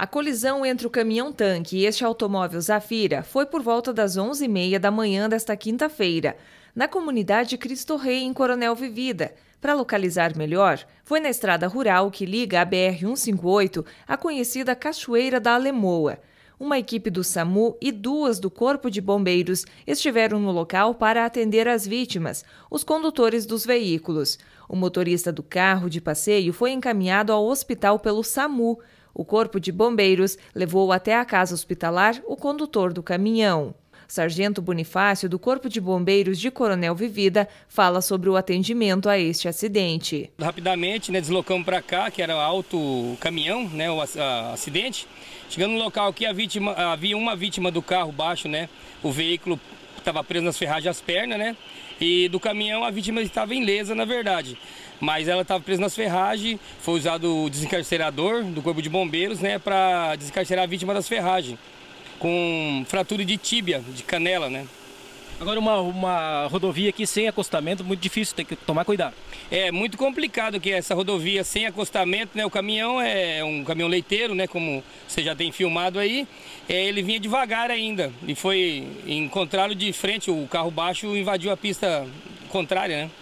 A colisão entre o caminhão-tanque e este automóvel Zafira foi por volta das 11h30 da manhã desta quinta-feira, na comunidade Cristo Rei, em Coronel Vivida. Para localizar melhor, foi na estrada rural que liga a BR-158 à conhecida Cachoeira da Alemoa. Uma equipe do SAMU e duas do Corpo de Bombeiros estiveram no local para atender as vítimas, os condutores dos veículos. O motorista do carro de passeio foi encaminhado ao hospital pelo SAMU. O corpo de bombeiros levou até a casa hospitalar o condutor do caminhão. Sargento Bonifácio, do Corpo de Bombeiros de Coronel Vivida, fala sobre o atendimento a este acidente. Rapidamente, né, deslocamos para cá, que era alto caminhão, né, o acidente. Chegando no local aqui, vítima, havia uma vítima do carro baixo, né, o veículo estava presa nas ferragens as pernas, né? E do caminhão a vítima estava ilesa, na verdade. Mas ela estava presa nas ferragens, foi usado o desencarcerador do Corpo de Bombeiros, né, para desencarcerar a vítima das ferragens, com fratura de tíbia, de canela, né? Agora, uma, uma rodovia aqui sem acostamento, muito difícil, tem que tomar cuidado. É muito complicado que essa rodovia sem acostamento, né? O caminhão é um caminhão leiteiro, né? Como você já tem filmado aí. É, ele vinha devagar ainda e foi encontrá-lo de frente, o carro baixo invadiu a pista contrária, né?